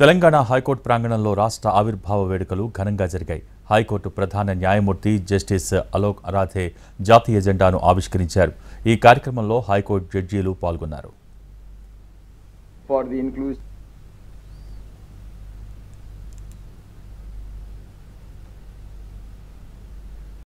Telangana high court ప్రాంగణంలో రాష్ట్ర ఆవిర్భావ వేడుకలు ఘనంగా జరిగాయి హైకోర్టు ప్రధాన న్యాయమూర్తి జస్టిస్ అలోక్ అరాధే జాతీయ జెండాను ఆవిష్కరించారు ఈ కార్యక్రమంలో హైకోర్టు జడ్జీలు పాల్గొన్నారు